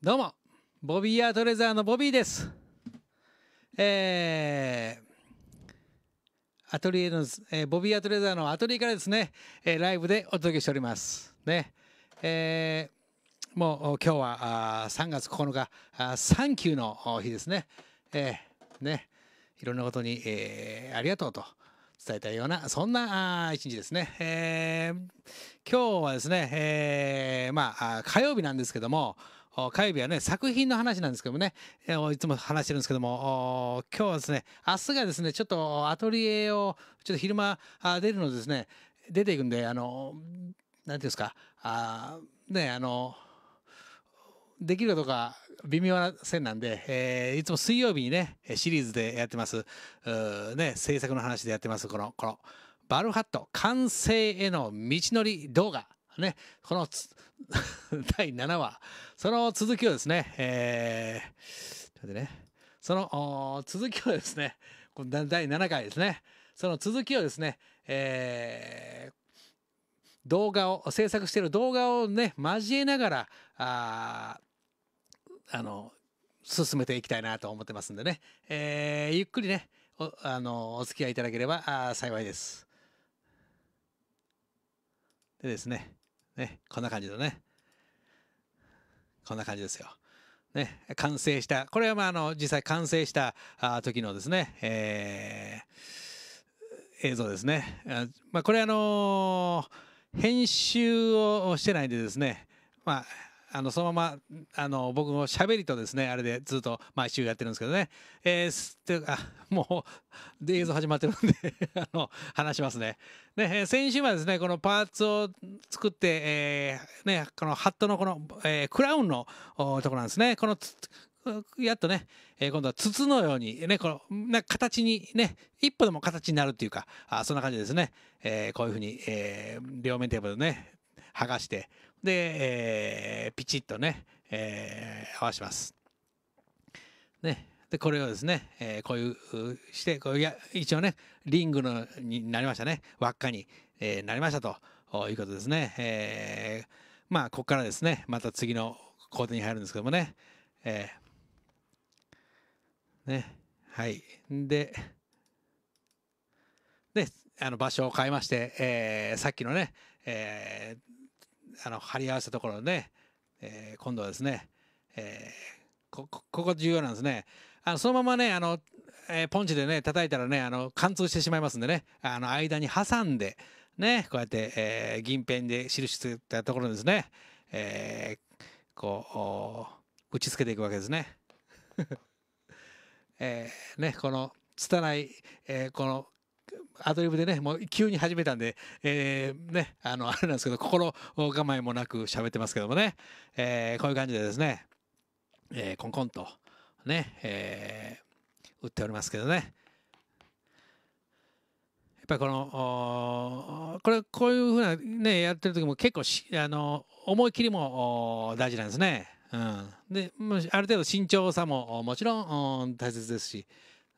どうもボビーアートレザーのボビーですえー、アトリエの、えー、ボビーアートレザーのアトリエからですね、えー、ライブでお届けしておりますねえー、もう今日はあ3月9日あサンキューの日ですねえー、ねいろんなことに、えー、ありがとうと伝えたようなそんな一日ですね、えー、今日はですね、えー、まあ火曜日なんですけども火曜日はね作品の話なんですけどもね、いつも話してるんですけども今日はですね明日がですねちょっとアトリエをちょっと昼間出るのですね出ていくんであの何て言うんですかあねあのできるかどうか微妙な線なんで、えー、いつも水曜日にね、シリーズでやってます、ね、制作の話でやってます、この、この、バルハット完成への道のり動画。ね、この 第7話、その続きをですね、えー、ちょっとね、その続きをですね、この第7回ですね、その続きをですね、えー、動画を、制作している動画をね、交えながら、ああの、進めていきたいなと思ってますんでね、えー、ゆっくりね、お、あの、お付き合いいただければあ幸いです。でですね、ね、こんな感じだね。こんな感じですよ。ね、完成した、これはまああの実際完成したあ時のですね、えー、映像ですね。あまあ、これあのー、編集をしてないんでですね、まああのそのままあの僕のしゃべりとですねあれでずっと毎週やってるんですけどね、えー、ってあ もうで映像始まってるんで あの話しますねね、え先週はですねこのパーツを作って、えー、ね、このハットのこの、えー、クラウンのところなんですねこのやっとね、えー、今度は筒のようにね、この、な形にね、一歩でも形になるっていうか、あそんな感じですね。えー、こういうふうに、えー、両面テープでね、剥がして、で、えー、ピチッとね、えー、合わします。ね。で、これをですね、えー、こういう、して、こういや、一応ね、リングのになりましたね。輪っかに、えー、なりましたということですね。えー、まあ、ここからですね、また次の工程に入るんですけどもね。えー、ね。はい。で、で、あの場所を変えまして、えー、さっきのね、えー、あの張り合わせたところね、えー、今度はですね、えー、ここ重要なんですねあのそのままねあの、えー、ポンチでね叩いたらねあの貫通してしまいますんでねあの間に挟んでねこうやって、えー、銀ペンで印つけたところですね、えー、こう打ちつけていくわけですね。えー、ねこの拙い、えー、このアドリブでねもう急に始めたんで、えー、ねあのあれなんですけど心構えもなく喋ってますけどもね、えー、こういう感じでですね、えー、コンコンとね、えー、打っておりますけどねやっぱりこのこれこういうふうなねやってる時も結構しあの思い切りも大事なんですね。うん、である程度慎重さももちろん大切ですし、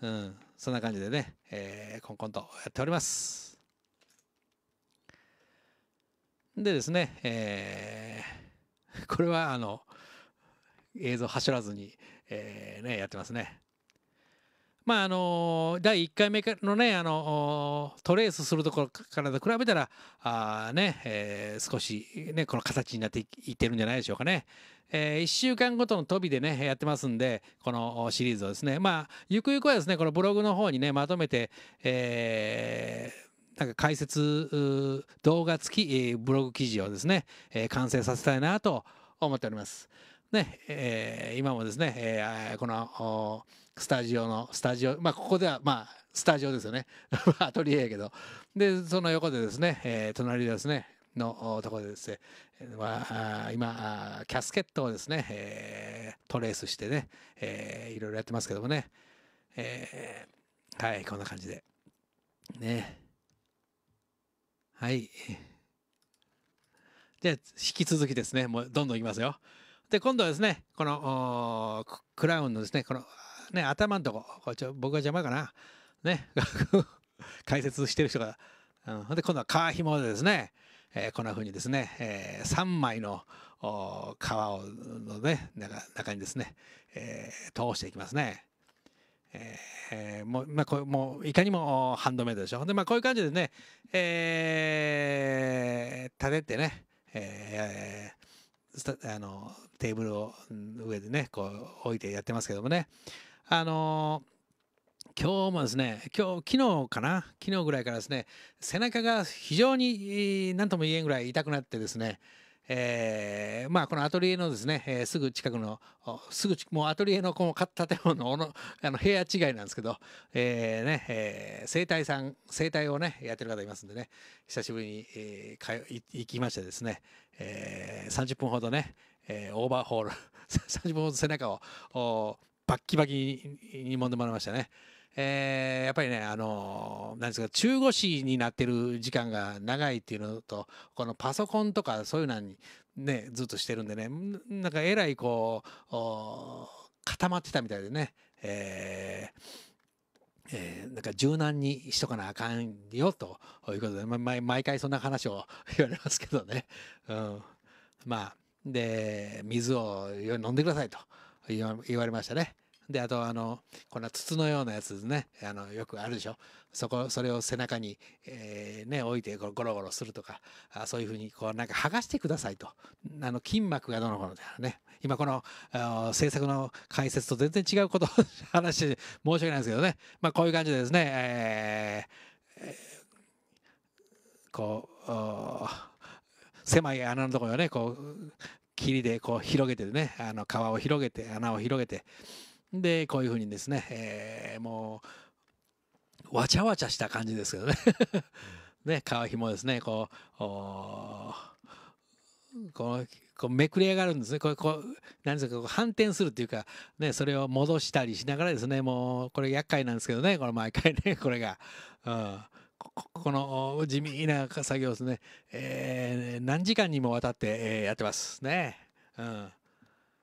うん、そんな感じでね、えー、コンコンとやっております。でですね、えー、これはあの映像走らずに、えーね、やってますね。まああの第1回目のねあのトレースするところからと比べたらあね、えー、少しねこの形になっていってるんじゃないでしょうかね。えー、1週間ごとの飛びでねやってますんでこのシリーズをですねまあゆくゆくはですねこのブログの方にねまとめて、えー、なんか解説動画付き、えー、ブログ記事をですね、えー、完成させたいなと思っております。ねえー、今もですね、えー、このスタジオのスタジオまあここではまあスタジオですよね アトリエやけどでその横でですね、えー、隣ですねのところでですね、まあ、今キャスケットをですね、えー、トレースしてね、えー、いろいろやってますけどもね、えー、はいこんな感じでねはいで引き続きですねもうどんどんいきますよで今度はですねこのクラウンのですねこのね、頭んとこ、こちょ僕が邪魔かな。ね、解説してる人が、うん、で今度は皮紐でですね、えー、こんな風にですね、えー、3枚の皮をの、ね、中中にですね、えー、通していきますね。えー、もう、まあ、こもういかにもハンドメイドでしょ。で、まあ、こういう感じでね、えー、立ててね、えー、あのテーブルを上でねこう置いてやってますけどもね、あのー、今日もですね、今日、昨日かな昨日ぐらいからですね、背中が非常に何とも言えんぐらい痛くなってですね、えー、まあこのアトリエのですね、えー、すぐ近くのすぐもうアトリエのこの建物のあの部屋違いなんですけど、えー、ね、えー、生体さん生体をねやってる方いますんでね久しぶりに、えー、行きましてですね、えー、30分ほどね、えー、オーバーホール30分 ほど背中をバッキバキに揉んでもらいましたね。えー、やっぱりね、あのー、なんですか、中腰になってる時間が長いっていうのと、このパソコンとかそういうのにね、ずっとしてるんでね、なんかえらいこう、固まってたみたいでね、えー、えー、なんか柔軟にしとかなあかんよということで、ま、毎回そんな話を言われますけどね、うん、まあで水をよ飲んでくださいと。言われましたね。であとあのこんな筒のようなやつですねあのよくあるでしょそこそれを背中に、えー、ね、置いてゴロゴロするとかあそういうふうにこうなんか剥がしてくださいとあの筋膜がどのこのだね今この制作の解説と全然違うことを 話して申し訳ないんですけどね、まあ、こういう感じでですね、えーえー、こう狭い穴のところをねこう霧でこう広げてねあの川を広げて穴を広げてでこういうふうにですね、えー、もうわちゃわちゃした感じですけどね ね川ひもですねこうこうこうめくれ上がるんですねこれこう何ですかこう反転するっていうか、ね、それを戻したりしながらですねもうこれ厄介なんですけどねこれ毎回ねこれが。うんこの地味な作業ですね、えー、何時間にもわたって、えー、やってますね。うん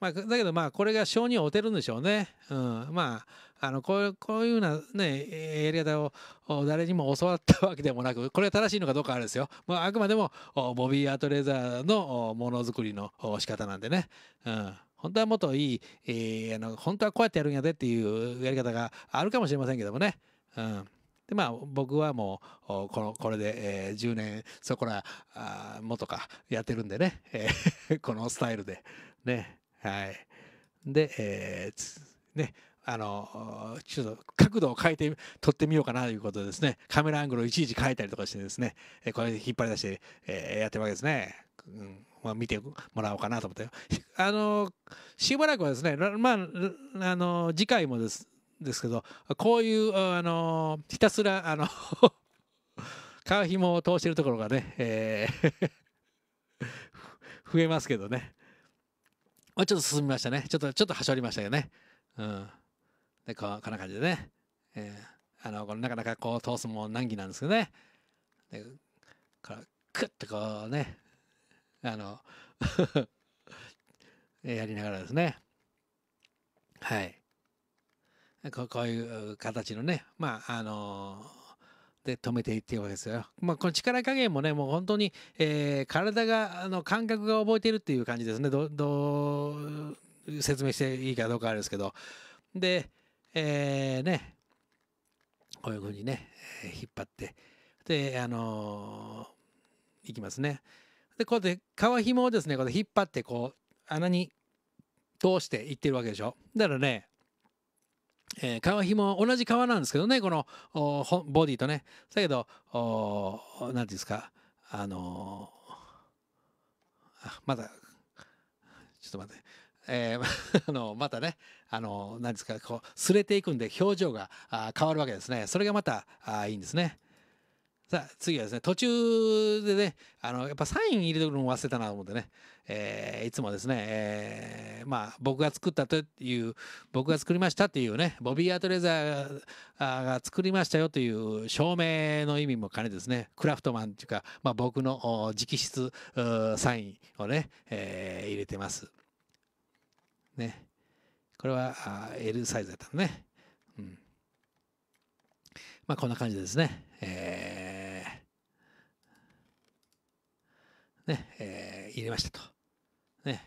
まあ、だけどまあこれが性に合うてるんでしょうね。うん、まああのこういうこういうような、ね、やり方を誰にも教わったわけでもなくこれが正しいのかどうかあれですよ、まあ、あくまでもボビー・アートレーザーのものづくりの仕方なんでね、うん、本当はもっといい、えー、あの本当はこうやってやるんやでっていうやり方があるかもしれませんけどもね。うんでまあ僕はもうこのこれで、えー、10年そこらあもとかやってるんでね、えー、このスタイルでねはいで、えー、ねあのちょっと角度を変えて撮ってみようかなということですねカメラアングルをいちいち変えたりとかしてですね、えこれで引っ張り出して、えー、やってるわけですね。うんまあ、見てもらおうかなと思って、あのしばらくはですね、まあ、あの次回もですですけどこういうあのひたすらあの皮ひもを通してるところがね、えー 増えますけどね、もうちょっと進みましたねちょっとちょっとはしょりましたよね、うん、でここんな感じでね、えー、あのこのなかなかこう通すも難儀なんですけどねでこクッとこうねあの やりながらですねはいここういう形のね、まあ、あのー、で止めていってるわけですよ。まあ、この力加減もね、もう本当に、えー、体が、あの、感覚が覚えてるっていう感じですね。ど、どう、説明していいかどうかあれですけど。で、えー、ね、こういうふうにね、引っ張って、で、あのー、いきますね。で、こうやって、革紐をですね、こう引っ張って、こう、穴に通していってるわけでしょ。だからね、えー、皮ひも同じ皮なんですけどねこのボディとねだけど何て言うんですかあのー、あまだちょっと待って。えー、あのまたねあのんですかこう擦れていくんで表情が変わるわけですねそれがまたあいいんですねさあ、次はですね、途中でね、あの、やっぱサイン入れるの忘れたなと思ってね、えー、いつもですね、えー、まあ、僕が作ったという、僕が作りましたっていうね、ボビー・アートレザーが作りましたよという証明の意味も兼ねてですね、クラフトマンっていうか、まあ、僕の直筆サインをね、えー、入れてます。ね。これはあ L サイズだったのね。うん。まあ、こんな感じですね。えーね、えー、入れましたと。ね。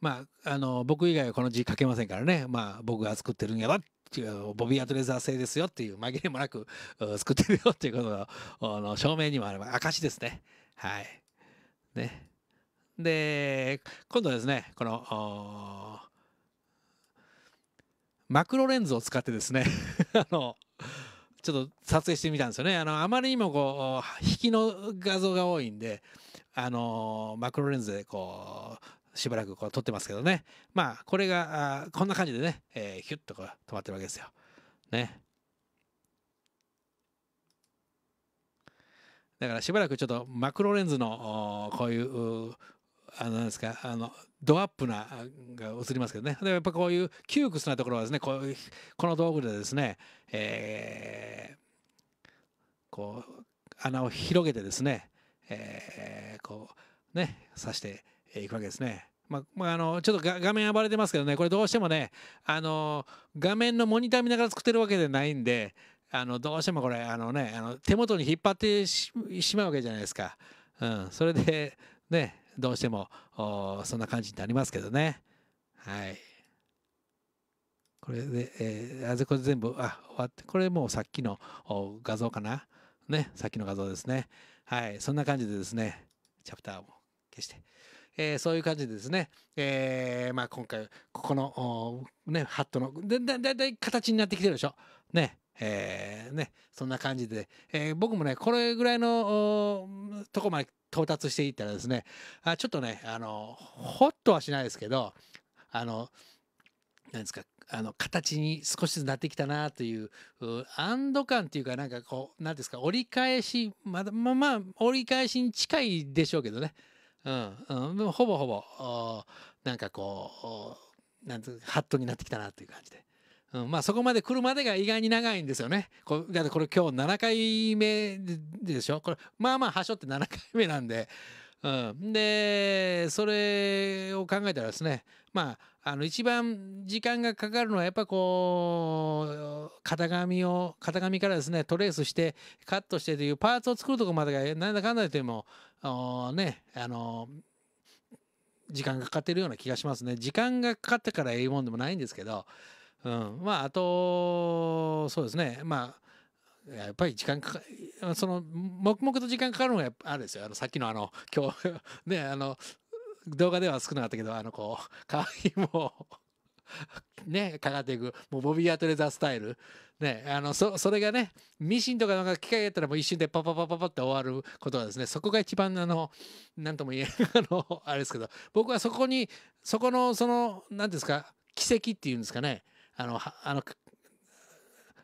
まあ、あの、僕以外はこの字書けませんからね。まあ、僕が作ってるんやろっていう、ボビー・アドレザー製ですよっていう、紛れもなく作ってるよっていうことの、あの、証明にもあれば、証ですね。はい。ね。で、今度ですね、この、マクロレンズを使ってですね あの、ちょっと撮影してみたんですよね。あの、あまりにもこう、引きの画像が多いんで、あの、マクロレンズでこう、しばらくこう撮ってますけどね。まあ、これが、あこんな感じでね、えー、ヒュッとこう止まってるわけですよ。ね。だからしばらくちょっとマクロレンズのこういうあのなんですかあのドアップなが映りますけどねでやっぱこういう窮屈なところはですねこうこの道具でですね、えー、こう穴を広げてですね、えー、こうね刺していくわけですね。まあ、まあ、あのちょっと画面暴れてますけどねこれどうしてもねあの画面のモニター見ながら作ってるわけでないんであのどうしてもこれあの、ね、あの手元に引っ張ってしまうわけじゃないですか。うん、それでねどうしてもそんな感じになりますけどねはいこれで、えー、あぜこ全部あ終わってこれもうさっきの画像かなねさっきの画像ですねはいそんな感じでですねチャプターを消して、えー、そういう感じでですね、えー、まあ、今回ここのねハットのだだだだい形になってきてるでしょねえー、ね、そんな感じで、えー、僕もね、これぐらいのとこまで到達していったらですねあちょっとねあのホッとはしないですけどあの何ですかあの形に少しずつなってきたなという安堵感というかなんかこう何ですか折り返しまだまあ、まあ、折り返しに近いでしょうけどね、うんうん、でもほぼほぼなんかこうなんハットになってきたなという感じで。うん、まあそこまで来るまでが意外に長いんですよね。こだってこれ今日7回目でしょこれまあまあはしょって7回目なんで。うん、でそれを考えたらですねまああの一番時間がかかるのはやっぱこう型紙を型紙からですねトレースしてカットしてというパーツを作るとこまでがなんだかんだ言ってもねあの時間がかかってるような気がしますね時間がかかってからええもんでもないんですけどうん、まああとそうですねまあやっぱり時間かかその黙々と時間かかるのがあれですよあのさっきのあの今日 ねあの動画では少なかったけどあのこうかわいいもうねかかっていくもうボビー・アトレザースタイルねあのそそれがねミシンとかなんか機械やったらもう一瞬でパパパパパって終わることはですねそこが一番あの何とも言えない あのあれですけど僕はそこにそこのその何ですか奇跡っていうんですかねあの、あの、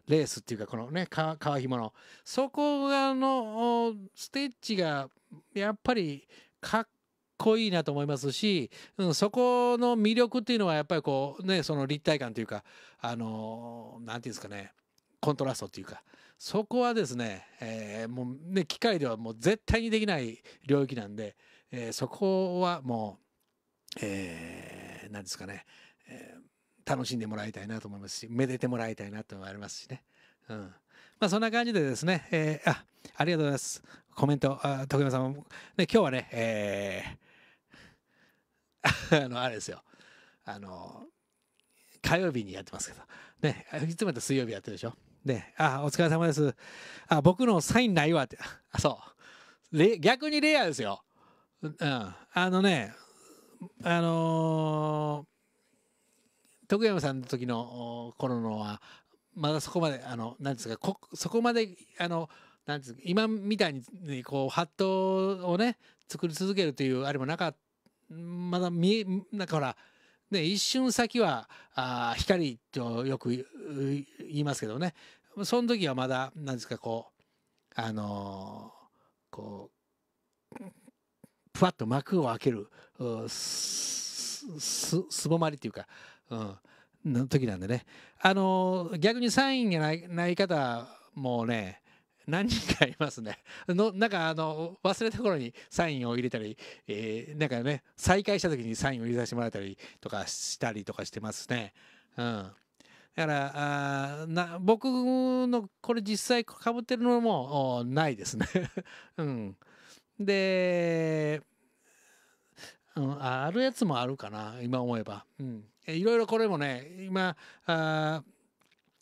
レースっていうか、このね、ひ紐の。そこがの、ステッチが、やっぱり、かっこいいなと思いますし、うん、そこの魅力っていうのは、やっぱりこう、ね、その立体感というか、あの、なんていうんですかね、コントラストっていうか、そこはですね、えー、もうね、機械ではもう絶対にできない領域なんで、えー、そこはもう、えー、なんですかね、えー楽しんでもらいたいなと思いますしめでてもらいたいなと思いますしね。うん、まあそんな感じでですね、えー、あありがとうございますコメントあ徳山さんも、ね、今日はね、えー、あのあれですよあの火曜日にやってますけどねいつもやった水曜日やってるでしょで「あお疲れ様ですあ僕のサインないわ」ってあそう逆にレアですようんあのねあのー徳山さんの時の頃のはまだそこまであのなんですかこそこまであのなんですか今みたいにこうハットをね作り続けるというあれもなかったまだ見えだからね、一瞬先はあ光とよく言いますけどねその時はまだ何ですかこうあのー、こうふわっと幕を開けるすぼまりというかうん、の時なんでね、あのー、逆にサインがないない方もね何人かいますね。のなんかあの忘れた頃にサインを入れたり、えー、なんかね再開した時にサインを入れさせてもらったりとかしたりとかしてますね。うんだからあな僕のこれ実際かぶってるのもないですね うん、で、うん、あるやつもあるかな今思えば、うん、いろいろこれもね今あ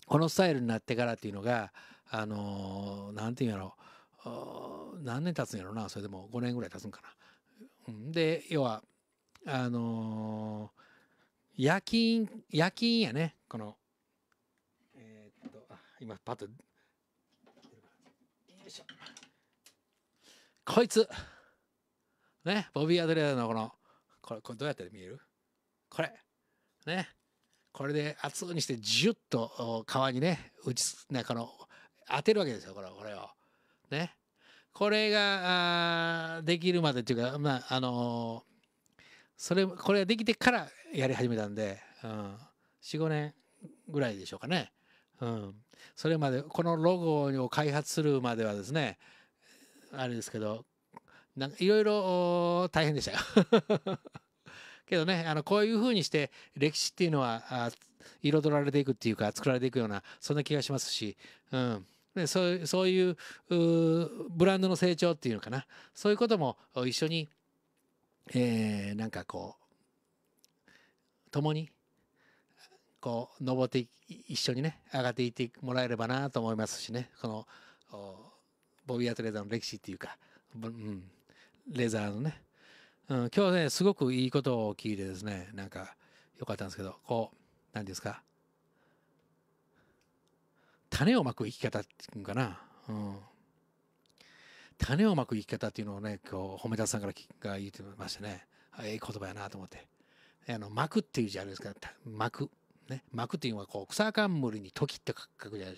このスタイルになってからっていうのがあの何、ー、て言うんやろ何年経つんやろなそれでも5年ぐらい経つんかな。で要はあのー、夜勤夜勤やねこのえー、っと今パッとこいつねボビー・アドレーのこのこれこれどうやって見えるこれねこれで熱くにしてジュッと皮にね打ちなんかの当てるわけですよこれこれを。ね。これができるまでっていうかまああのー、それこれができてからやり始めたんで、うん、45年ぐらいでしょうかね。うん、それまでこのロゴを開発するまではですねあれですけどいろいろ大変でしたよけどね、あの、こういうふうにして歴史っていうのは、彩られていくっていうか、作られていくような、そんな気がしますし、うん。でそうそういうブランドの成長っていうのかなそういうことも一緒に、えー、なんかこう共にこう登って一緒にね上がっていってもらえればなと思いますしねこのボビー・アトレーザーの歴史っていうか、うん、レザーのねうん、今日ね、すごくいいことを聞いてですね、なんか、よかったんですけど、こう、何ですか。種をまく生き方っていうのかな。うん。種をまく生き方っていうのをね、今日、褒めたさんからが言ってましたね。ええ言葉やなと思って。あの、巻くっていうじゃないですか。巻く。ね。巻くっていうのは、こう、草冠に時って書くじゃ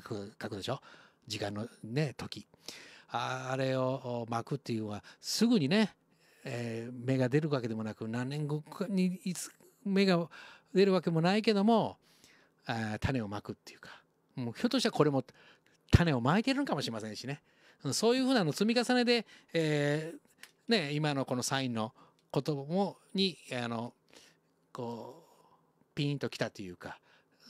書くでしょ。時間のね、時。ああれを巻くっていうのは、すぐにね、えー、芽が出るわけでもなく何年後かにいつ芽が出るわけもないけどもあ種をまくっていうかもうひょっとしたらこれも種をまいてるのかもしれませんしねそういうふうなの積み重ねで、えーね、今のこのサインのこともにあのこうピンときたというか。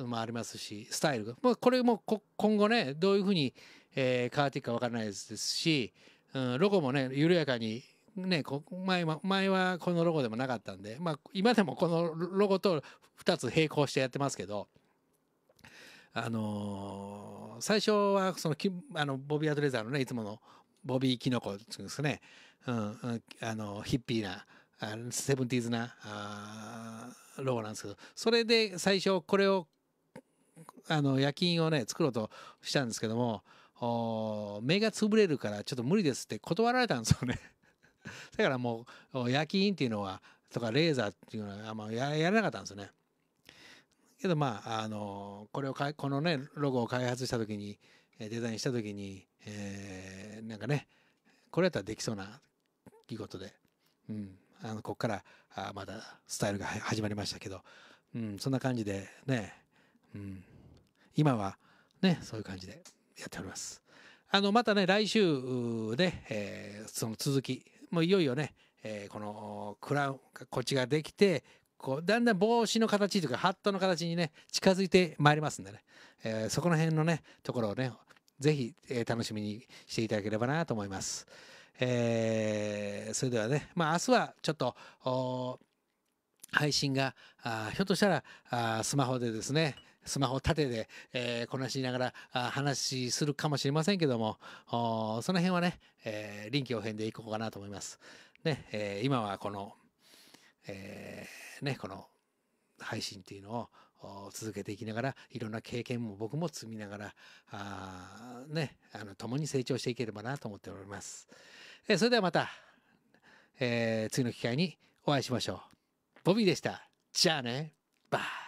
もありますしスタイルが、まあ、これも今後ねどういうふうに、えー、変わっていくか分からないですし、うん、ロゴもね緩やかにね、前は前はこのロゴでもなかったんで、まあ、今でもこのロゴと2つ並行してやってますけど、あのー、最初はそのあのボビー・アドレザーのねいつものボビー・キノコっていうんですかね、うん、あのヒッピーなセブンティーズなあロゴなんですけどそれで最初これをあの夜勤をね作ろうとしたんですけども目が潰れるからちょっと無理ですって断られたんですよね だからもう夜勤っていうのはとかレーザーっていうのはあんまややなかったんですよね。けどまああのこれをかこのねロゴを開発した時にデザインした時に、えー、なんかねこれやったらできそうな出いうことで、うん、あのここからあまだスタイルが始まりましたけど、うん、そんな感じでね、うん、今はねそういう感じでやっております。あのまたね来週で、えー、その続きもういよいよね、えー、このクラウンこっちができてこうだんだん帽子の形というかハットの形にね近づいてまいりますんでね、えー、そこの辺のねところをねぜひ、えー、楽しみにしていただければなと思います。えー、それではね、まあ、明日はちょっと配信があひょっとしたらあスマホでですねスマホ縦で、えー、こなしながら話するかもしれませんけども、その辺はね、えー、臨機応変でいこうかなと思います。ね、えー、今はこの、えー、ね、この配信っていうのを続けていきながら、いろんな経験も僕も積みながら、あね、あの、共に成長していければなと思っております。えそれではまた、えー、次の機会にお会いしましょう。ボビーでした。じゃあね、バイ。